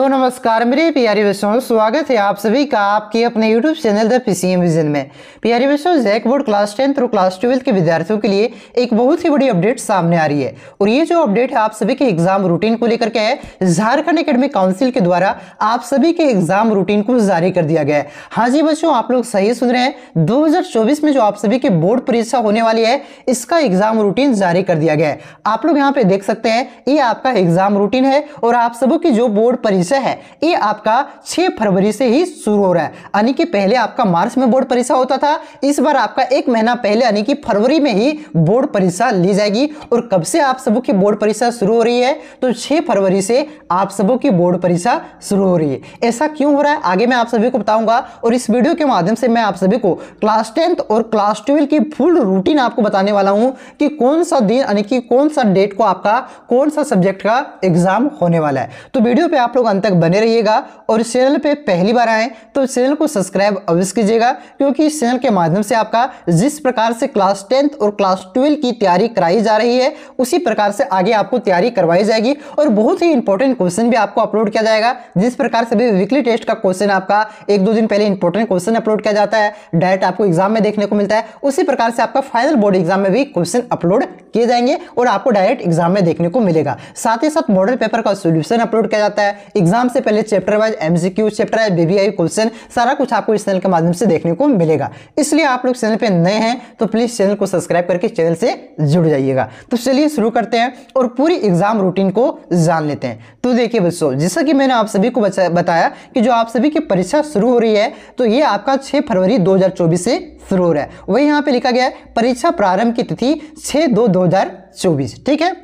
साथियों नमस्कार मेरे प्यारे बच्चों स्वागत है आप सभी का आपके अपने YouTube channel the PCM vision में प्यारे बच्चों जैक बोर्ड क्लास टेंथ और क्लास ट्वेल्थ के विद्यार्थियों के लिए एक बहुत ही बड़ी अपडेट सामने आ रही है और ये जो अपडेट है आप सभी के एग्जाम रूटीन को लेकर के है झारखंड अकेडमिक काउंसिल के द्वारा आप सभी के एग्जाम रूटीन को जारी कर दिया गया है हाँ जी बच्चों आप लोग सही सुन रहे हैं दो में जो आप सभी की बोर्ड परीक्षा होने वाली है इसका एग्जाम रूटीन जारी कर दिया गया है आप लोग यहाँ पे देख सकते हैं ये आपका एग्जाम रूटीन है और आप सबों की जो बोर्ड परीक्षा परीक्षा है ये आपका 6 फरवरी से ही शुरू हो रहा है यानी कि पहले आपका मार्च में बोर्ड परीक्षा होता था इस बार आपका एक महीना पहले यानी कि फरवरी में ही बोर्ड परीक्षा ली जाएगी और कब से आप सबों की बोर्ड परीक्षा शुरू हो रही है तो छह फरवरी से आप सबों की बोर्ड परीक्षा शुरू हो रही है ऐसा क्यों हो रहा है आगे मैं आप सभी को बताऊंगा और इस वीडियो के माध्यम से मैं आप सभी को क्लास टेंथ और क्लास ट्वेल्व की फुल रूटीन आपको बताने वाला हूं कि कौन सा दिन यानी कि कौन सा डेट को आपका कौन सा सब्जेक्ट का एग्जाम होने वाला है तो वीडियो पे आप लोग अंत तक बने रहिएगा और इस चैनल पे पहली बार आए तो इस चैनल को सब्सक्राइब अवश्य कीजिएगा क्योंकि इस चैनल के माध्यम से आपका जिस प्रकार से क्लास टेंथ और क्लास ट्वेल्व की तैयारी कराई जा रही है उसी प्रकार से आगे आपको तैयारी करवाई जाएगी और बहुत ही इंपॉर्टेंट क्वेश्चन भी आपको अपलोड किया जाएगा जिस प्रकार से भी वीकली टेस्ट का क्वेश्चन आपका एक दो दिन पहले इंपॉर्टेंट क्वेश्चन अपलोड किया जाता है डायरेक्ट आपको एग्जाम में देखने को मिलता है उसी प्रकार से आपका फाइनल बोर्ड एग्जाम में भी क्वेश्चन अपलोड किए जाएंगे और आपको डायरेक्ट एग्जाम में देखने को मिलेगा साथ ही साथ मॉडल पेपर का सोल्यूशन अपलोड किया जाता है एग्जाम से पहले chapter wise MCQ chapter wise VVI question सारा कुछ आपको इस चैनल के माध्यम से देखने को मिलेगा इसलिए आप लोग चैनल पे नए हैं तो प्लीज चैनल को सब्सक्राइब करके चैनल से जुड़ जाइएगा तो चलिए शुरू करते हैं और पूरी एग्जाम रूटीन को जान लेते हैं तो देखिए बच्चों जैसा कि मैंने आप सभी को बताया कि जो आप सभी की परीक्षा शुरू हो रही है तो ये आपका छह फरवरी दो से शुरू हो रहा है वही यहाँ पे लिखा गया है परीक्षा प्रारंभ की तिथि छह दो दो ठीक है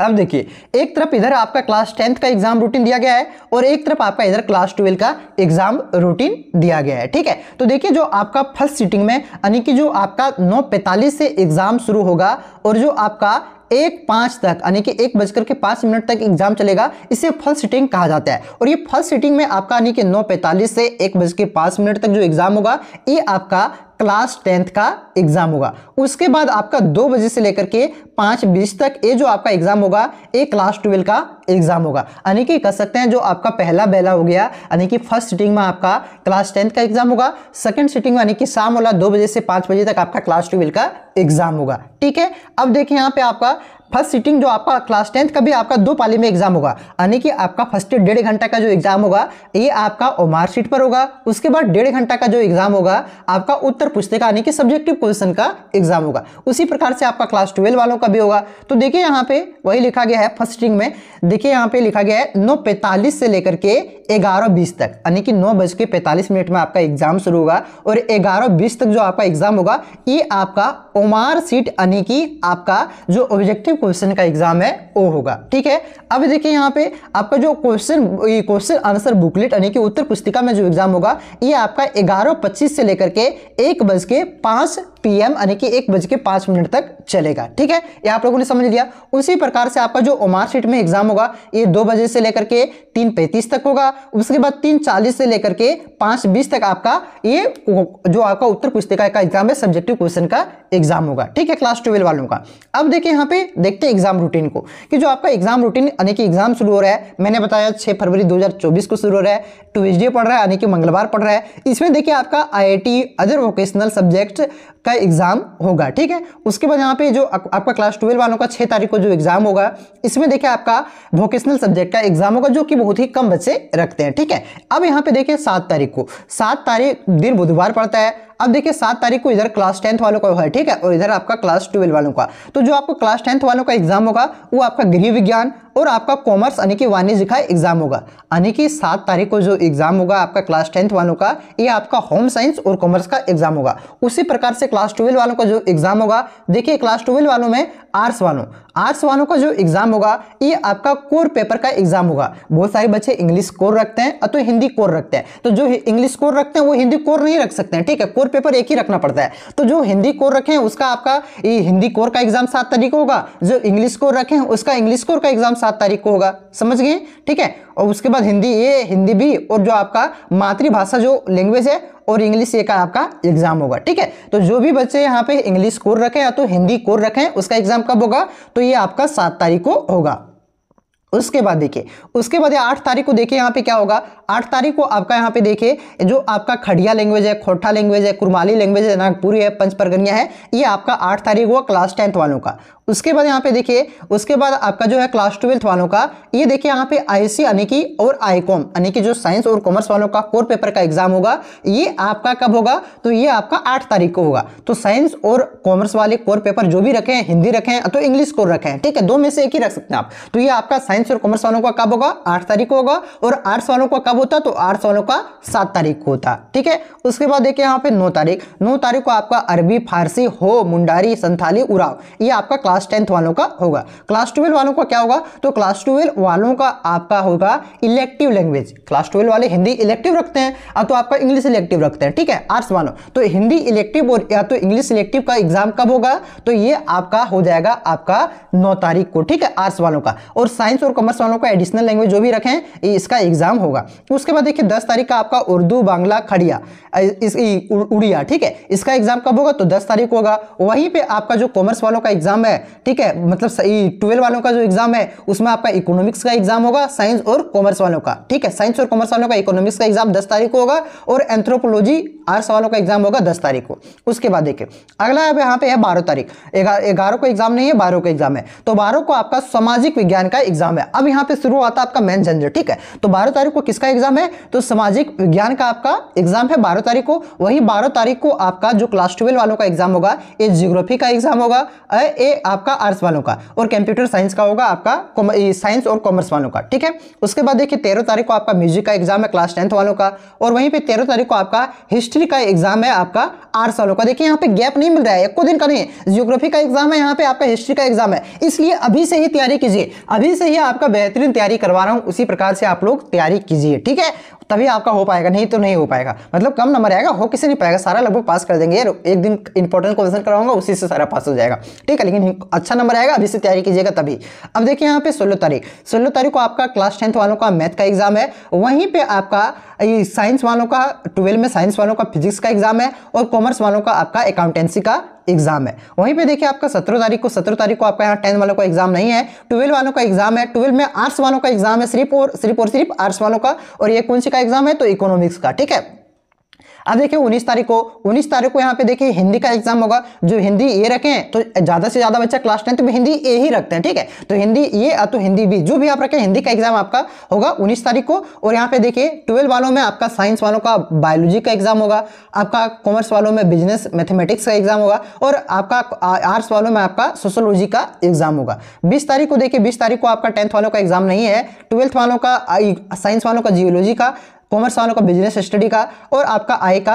अब देखिए एक तरफ इधर आपका क्लास टेंथ का एग्जाम रूटीन दिया गया है और एक तरफ आपका इधर क्लास ट्वेल्व का एग्जाम रूटीन दिया गया है ठीक है तो देखिए जो आपका फर्स्ट सीटिंग में यानी कि जो आपका नौ पैंतालीस से एग्जाम शुरू होगा और जो आपका एक पाँच तक यानी कि एक बजकर के पाँच मिनट तक एग्जाम चलेगा इसे फल सिटिंग कहा जाता है और ये फल सिटिंग में आपका यानी कि नौ पैंतालीस से एक बज के पाँच मिनट तक जो एग्जाम होगा ये आपका क्लास टेंथ का एग्जाम होगा उसके बाद आपका दो बजे से लेकर के पाँच बीस तक ये जो आपका एग्जाम होगा ये क्लास ट्वेल्व का एग्जाम होगा यानी कि कह सकते हैं जो आपका पहला बेला हो गया यानी कि फर्स्ट सिटिंग में आपका क्लास टेंथ का एग्जाम होगा सेकंड सिटिंग में यानी कि शाम वाला दो बजे से पाँच बजे तक आपका क्लास ट्वेल्व का एग्जाम होगा ठीक है अब देखिए यहाँ पे आपका फर्स्ट सिटिंग जो आपका क्लास टेंथ का भी आपका दो पाली में एग्जाम होगा यानी कि आपका फर्स्ट डेढ़ घंटा का जो एग्जाम होगा ये आपका ओमार सीट पर होगा उसके बाद डेढ़ घंटा का जो एग्जाम होगा आपका उत्तर पुस्तिका यानी कि सब्जेक्टिव क्वेश्चन का एग्जाम होगा उसी प्रकार से आपका क्लास ट्वेल्व वालों का भी होगा तो देखिए यहाँ पे वही लिखा गया है फर्स्ट सिटिंग में देखिए यहाँ पे लिखा गया है नौ पैंतालीस से लेकर के ग्यारह बीस तक यानी कि नौ बज के पैंतालीस मिनट में आपका एग्जाम शुरू होगा और ग्यारह बीस तक जो आपका एग्जाम होगा ये आपका ओमार सीट यानी कि आपका जो ऑब्जेक्टिव क्वेश्चन का एग्जाम है ओ होगा ठीक है अब देखिए यहाँ पे आपका जो क्वेश्चन क्वेश्चन आंसर बुकलेट यानी कि उत्तर पुस्तिका में जो एग्जाम होगा ये आपका ग्यारह पच्चीस से लेकर के एक बज के पाँच पीएम यानी कि एक बज के पांच मिनट तक चलेगा ठीक है ये आप लोगों ने समझ लिया उसी प्रकार से आपका जो ओमार सीट में एग्जाम होगा ये दो बजे से लेकर के तीन पैंतीस तक होगा उसके बाद तीन चालीस से लेकर के पांच बीस तक आपका ये जो आपका उत्तर पुस्तिका का एग्जाम है सब्जेक्टिव क्वेश्चन का एग्जाम होगा ठीक है क्लास ट्वेल्व वालों का अब देखिए यहाँ पे देखते हैं एग्जाम रूटीन को कि जो आपका एग्जाम रूटीन यानी कि एग्जाम शुरू हो रहा है मैंने बताया छह फरवरी 2024 को शुरू हो रहा है ट्यूजडे पढ़ रहा है यानी कि मंगलवार पढ़ रहा है इसमें देखिए आपका आई अदर वोकेशनल सब्जेक्ट का का एग्ज़ाम होगा ठीक है उसके बाद यहाँ पे जो आपका क्लास ट्वेल्व वालों का छः तारीख को जो एग्ज़ाम होगा इसमें देखिए आपका वोकेशनल सब्जेक्ट का एग्ज़ाम होगा जो कि बहुत ही कम बच्चे रखते हैं ठीक है अब यहाँ पे देखिए सात तारीख को सात तारीख दिन बुधवार पड़ता है अब देखिए सात तारीख को इधर क्लास टेंथ वालों का है ठीक है और इधर आपका क्लास ट्वेल्व वालों का तो जो आपको क्लास टेंथ वालों का एग्जाम होगा वो आपका गृह विज्ञान और आपका कॉमर्स यानी कि वाणिज्य का एग्जाम होगा यानी कि सात तारीख को जो एग्जाम होगा आपका क्लास टेंथ वालों का ये आपका होम साइंस और कॉमर्स का एग्जाम होगा उसी प्रकार से क्लास ट्वेल्व वालों का जो एग्जाम होगा देखिए क्लास ट्वेल्व वालों में आर्ट्स वालों आर्ट्स वालों का जो एग्ज़ाम होगा ये आपका कोर पेपर का एग्ज़ाम होगा बहुत सारे बच्चे इंग्लिश कोर रखते हैं तो हिंदी कोर रखते हैं तो जो इंग्लिश कोर रखते हैं वो हिंदी कोर नहीं रख सकते हैं ठीक है कोर पेपर एक ही रखना पड़ता है तो जो हिंदी कोर रखें उसका आपका हिंदी कोर का एग्ज़ाम सात तारीख को होगा जो इंग्लिश कोर रखें उसका इंग्लिश कोर का एग्ज़ाम सात तारीख को होगा समझ गए ठीक है और उसके बाद हिंदी ये हिंदी भी और जो आपका मातृभाषा जो लैंग्वेज है और इंग्लिश ये का आपका एग्जाम होगा ठीक है तो जो भी बच्चे यहाँ पे इंग्लिश कोर रखें या तो हिंदी कोर रखें उसका एग्जाम कब होगा तो ये आपका सात तारीख को होगा उसके बाद देखिए उसके बाद आठ तारीख को देखिए यहाँ पे क्या होगा आठ तारीख को आपका यहाँ पे देखिए जो आपका खड़िया लैंग्वेज है खोटा लैंग्वेज है कुरमाली लैंग्वेज है नागपुरी है पंच परगनिया है ये आपका आठ तारीख हुआ क्लास टेंथ वालों का उसके बाद यहाँ पे देखिए उसके बाद आपका जो है क्लास ट्वेल्थ वालों का ये देखिए यहाँ पे आईसी e, यानी कि और आईकॉम यानी कि जो साइंस और कॉमर्स वालों का कोर पेपर का एग्जाम होगा ये आपका कब होगा तो ये आपका आठ तारीख को होगा तो साइंस और कॉमर्स वाले कोर पेपर जो भी रखें हिंदी रखें तो इंग्लिश कोर रखें ठीक है दो में से एक ही रख सकते हैं आप तो ये आपका साइंस साइंस और कॉमर्स वालों का कब होगा आठ तारीख को होगा और आर्ट्स वालों का कब होता तो आर्ट्स वालों का सात तारीख को होता ठीक है उसके बाद देखिए यहाँ पे नौ तारीख नौ तारीख को आपका अरबी फारसी हो मुंडारी संथाली उराव ये आपका क्लास टेंथ वालों का होगा क्लास ट्वेल्व वालों का क्या होगा तो क्लास ट्वेल्व वालों का आपका होगा इलेक्टिव लैंग्वेज क्लास ट्वेल्व वाले हिंदी इलेक्टिव रखते हैं अब तो आपका इंग्लिश इलेक्टिव रखते हैं ठीक है आर्ट्स वालों तो हिंदी इलेक्टिव और या तो इंग्लिश इलेक्टिव का एग्जाम कब होगा तो ये आपका हो जाएगा आपका नौ तारीख को ठीक है आर्ट्स वालों का और साइंस और और कॉमर्स वालों को एडिशनल लैंग्वेज जो भी रखें इसका एग्जाम होगा उसके बाद देखिए दस तारीख का आपका उर्दू बांग्ला खड़िया उड़िया ठीक है इसका एग्जाम कब होगा तो दस तारीख होगा वहीं पर आपका जो कॉमर्स वालों का एग्जाम है ठीक है मतलब ट्वेल्व वालों का जो एग्जाम है उसमें आपका इकोनॉमिक्स का एग्जाम होगा साइंस और कॉमर्स वालों का ठीक है साइंस और कॉमर्स वालों का इकोनॉमिक्स का एग्जाम दस तारीख को होगा और एंथ्रोपोलॉजी आर्ट्स वालों का एग्जाम होगा दस तारीख को उसके बाद देखिए अगला अब यहाँ पे है बारह तारीख ग्यारह को एग्जाम नहीं है बारह को एग्जाम है तो बारह को आपका सामाजिक विज्ञान का एग्जाम है है अब यहां पे शुरू होता है आपका मेन जनरल ठीक है तो बारह तारीख को किसका एग्जाम है तो सामाजिक विज्ञान का आपका एग्जाम है बारह तारीख को वही बारह तारीख को आपका जो क्लास ट्वेल्व वालों का एग्जाम होगा ए जियोग्राफी का एग्जाम होगा ए आपका आर्ट्स वालों का और कंप्यूटर साइंस का होगा आपका साइंस और कॉमर्स वालों का ठीक है उसके बाद देखिए तेरह तारीख को आपका म्यूजिक का एग्जाम है क्लास टेंथ वालों का और वहीं पर तेरह तारीख को आपका हिस्ट्री का एग्जाम है आपका आर्ट्स वालों का देखिए यहाँ पे गैप नहीं मिल रहा है एक को दिन का नहीं जियोग्राफी का एग्जाम है यहाँ पे आपका हिस्ट्री का एग्जाम है इसलिए अभी से ही तैयारी कीजिए अभी से ही आपका बेहतरीन तैयारी करवा रहा हूँ उसी प्रकार से आप लोग तैयारी कीजिए ठीक है तभी आपका हो पाएगा नहीं तो नहीं हो पाएगा मतलब कम नंबर आएगा हो किसी नहीं पाएगा सारा लगभग पास कर देंगे यार एक दिन इंपॉर्टेंट क्वेश्चन कराऊंगा उसी से सारा पास हो जाएगा ठीक है लेकिन अच्छा नंबर आएगा अभी से तैयारी कीजिएगा तभी अब देखिए यहाँ पे सोलह तारीख सोलह तारीख को आपका क्लास टेंथ वालों का मैथ का एग्जाम है वहीं पर आपका साइंस वालों का ट्वेल्व में साइंस वालों का फिजिक्स का एग्जाम है और कॉमर्स वालों का आपका अकाउंटेंसी का एग्जाम है वहीं पे देखिए आपका सत्रह तारीख को सत्रह तारीख को आपका यहाँ टेंथ वालों का एग्जाम नहीं है ट्वेल्व वालों का एग्जाम है ट्वेल्व में आर्ट्स वालों का एग्जाम है सिर्फ और सिर्फ और सिर्फ आर्ट्स वालों का और ये कौन सी का एग्जाम है तो इकोनॉमिक्स का ठीक है अब देखिए उन्नीस तारीख को उन्नीस तारीख को यहाँ पे देखिए हिंदी का एग्जाम होगा जो हिंदी ए रखें तो ज़्यादा से ज़्यादा बच्चा क्लास टेंथ में हिंदी ए ही रखते हैं ठीक है तो हिंदी ए तो हिंदी बी जो भी आप रखें हिंदी का एग्जाम आपका होगा उन्नीस तारीख को और यहाँ पे देखिए ट्वेल्व वालों में आपका साइंस वालों का बायोलॉजी का एग्जाम होगा आपका कॉमर्स वालों में बिजनेस मैथमेटिक्स का एग्जाम होगा और आपका आर्ट्स वालों में आपका सोशोलॉजी का एग्जाम होगा बीस तारीख को देखिए बीस तारीख को आपका टेंथ वालों का एग्जाम नहीं है ट्वेल्थ वालों का साइंस वालों का जियोलॉजी का कॉमर्स वालों का बिजनेस स्टडी का और आपका आई का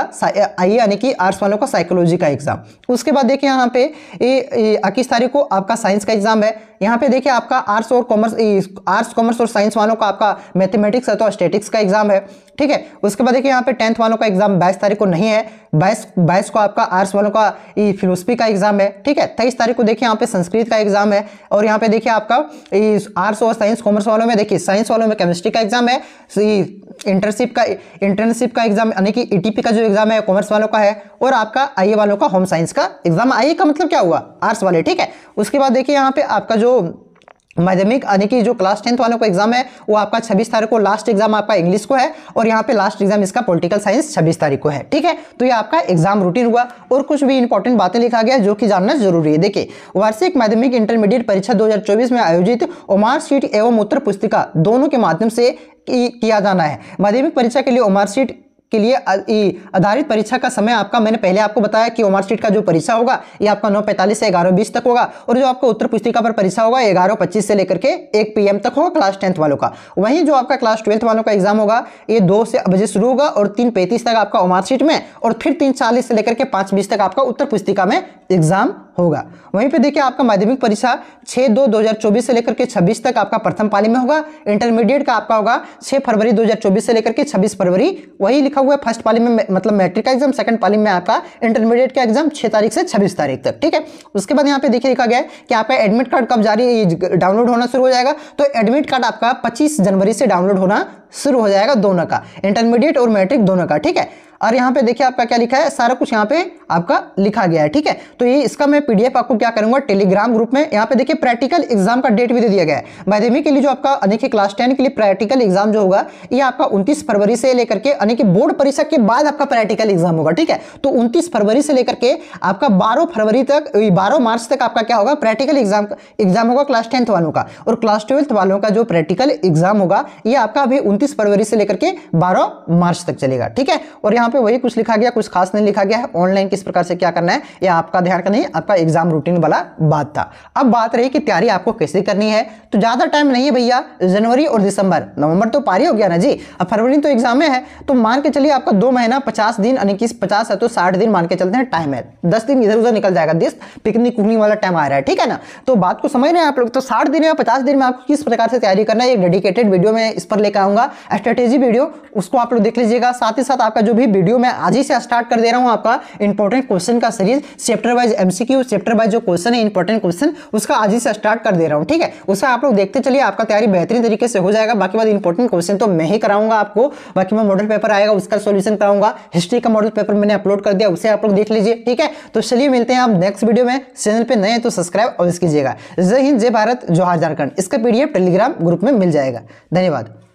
आई यानी कि आर्ट्स वालों का साइकोलॉजी का एग्जाम उसके बाद देखिए यहाँ पे इक्कीस तारीख को आपका साइंस का एग्जाम है यहाँ पे देखिए आपका आर्ट्स और कॉमर्स आर्ट्स कॉमर्स और साइंस वालों का आपका मैथमेटिक्स अथवा स्टेटिक्स का एग्जाम है ठीक है उसके बाद देखिए यहाँ पे टेंथ वालों का एग्जाम बाईस तारीख को नहीं है बाईस बाईस को आपका आर्ट्स वालों का फिलोसफी का एग्जाम है ठीक है तेईस तारीख को देखिए यहाँ पे संस्कृत का एग्जाम है और यहाँ पे देखिए आपका आर्ट्स और साइंस कॉमर्स वालों में देखिए साइंस वालों में केमिस्ट्री का एग्जाम है इंटरशिप इंटर्नशिप का इंटर्नशिप का एग्जाम यानी कि ईटीपी e का जो एग्जाम है कॉमर्स वालों का है और आपका आई वालों का होम साइंस का एग्जाम आई का मतलब क्या हुआ आर्ट्स वाले ठीक है उसके बाद देखिए यहाँ पे आपका जो माध्यमिक यानी कि जो क्लास टेंथ वालों का एग्जाम है वो आपका 26 तारीख को लास्ट एग्जाम आपका इंग्लिश को है और यहाँ पे लास्ट एग्जाम इसका पॉलिटिकल साइंस 26 तारीख को है ठीक है तो ये आपका एग्जाम रूटीन हुआ और कुछ भी इंपॉर्टेंट बातें लिखा गया जो कि जानना जरूरी है देखिए वार्षिक माध्यमिक इंटरमीडिएट परीक्षा दो में आयोजित ओमार सीट एवं उत्तर पुस्तिका दोनों के माध्यम से किया जाना है माध्यमिक परीक्षा के लिए ओमार सीट के लिए आधारित परीक्षा का समय आपका मैंने पहले आपको बताया कि ओमार स्ट्रीट का जो परीक्षा होगा ये आपका नौ पैंतालीस से ग्यारह बीस तक होगा और जो आपका उत्तर पुस्तिका पर परीक्षा होगा ग्यारह पच्चीस से लेकर के एक पी तक होगा क्लास टेंथ वालों का वहीं जो आपका क्लास ट्वेल्थ वालों का एग्जाम होगा ये दो से बजे शुरू होगा और तीन पैंतीस तक आपका ओमार स्ट्रीट में और फिर तीन चालीस से लेकर के पाँच बीस तक आपका उत्तर पुस्तिका में एग्जाम होगा वहीं पे देखिए आपका माध्यमिक परीक्षा 6 दो 2024 से लेकर के 26 तक आपका प्रथम पाली में होगा इंटरमीडिएट का आपका होगा 6 फरवरी 2024 से लेकर के 26 फरवरी वही लिखा हुआ है फर्स्ट पाली में मतलब मैट्रिक का एग्जाम सेकंड पाली में आपका इंटरमीडिएट का एग्जाम 6 तारीख से छब्बीस तारीख तक ठीक है उसके बाद यहाँ पे देखिए लिखा गया कि आपका एडमिट कार्ड कब जारी डाउनलोड होना शुरू हो जाएगा तो एडमिट कार्ड आपका पच्चीस जनवरी से डाउनलोड होना शुरू हो जाएगा दोनों का इंटरमीडिएट और मैट्रिक दोनों का ठीक है और यहाँ पे देखिए आपका क्या लिखा है सारा कुछ यहाँ पे आपका लिखा गया है ठीक है तो ये इसका मैं पीडीएफ आपको क्या करूंगा टेलीग्राम ग्रुप में यहाँ पे देखिए प्रैक्टिकल एग्जाम का डेट भी दे दिया गया है माध्यमिक के लिए जो आपका देखिए क्लास टेन के लिए प्रैक्टिकल एग्जाम जो होगा ये आपका उनतीस फरवरी से लेकर के यानी कि बोर्ड परीक्षा के बाद आपका प्रैक्टिकल एग्जाम होगा ठीक है तो उनतीस फरवरी से लेकर के आपका बारह फरवरी तक बारह मार्च तक आपका क्या होगा प्रैक्टिकल एग्जाम एग्जाम होगा क्लास टेंथ वालों का और क्लास ट्वेल्थ वालों का जो प्रैक्टिकल एग्जाम होगा ये आपका अभी उनतीस फरवरी से लेकर के बारह मार्च तक चलेगा ठीक है और यहाँ पे वही कुछ लिखा गया कुछ खास नहीं लिखा गया है ऑनलाइन किस प्रकार से क्या करना है यह आपका ध्यान का नहीं आपका एग्जाम रूटीन वाला बात था अब बात रही कि तैयारी आपको कैसे करनी है तो ज़्यादा टाइम नहीं है भैया जनवरी और दिसंबर नवंबर तो पारी हो गया ना जी अब फरवरी तो एग्जाम है तो मान के चलिए आपका दो महीना पचास दिन यानी पचास है तो साठ दिन मान के चलते हैं टाइम है दस दिन इधर उधर निकल जाएगा दिस पिकनिक उकनिक वाला टाइम आ रहा है ठीक है ना तो बात को समझ रहे हैं आप लोग तो साठ दिन या पचास दिन में आपको किस प्रकार से तैयारी करना है एक डेडिकेटेड वीडियो में इस पर लेकर आऊंगा का स्ट्रेटेजी वीडियो उसको आप लोग देख लीजिएगा साथ ही साथ आपका जो भी वीडियो मैं आज ही से स्टार्ट कर दे रहा हूँ आपका इंपॉर्टेंट क्वेश्चन का series chapter wise MCQ chapter wise जो क्वेश्चन है इंपॉर्टेंट क्वेश्चन उसका आज ही से स्टार्ट कर दे रहा हूँ ठीक है उसका आप लोग देखते चलिए आपका तैयारी बेहतरीन तरीके से हो जाएगा बाकी बात इंपॉर्टेंट क्वेश्चन तो मैं ही कराऊंगा आपको बाकी मैं मॉडल पेपर आएगा उसका सोल्यूशन कराऊंगा हिस्ट्री का मॉडल पेपर मैंने अपलोड कर दिया उसे आप लोग देख लीजिए ठीक है तो चलिए मिलते हैं आप नेक्स्ट वीडियो में चैनल पर नए तो सब्सक्राइब अवश्य कीजिएगा जय हिंद जय भारत जोहार झारखंड इसका पीडीएफ टेलीग्राम ग्रुप में मिल जाएगा धन्यवाद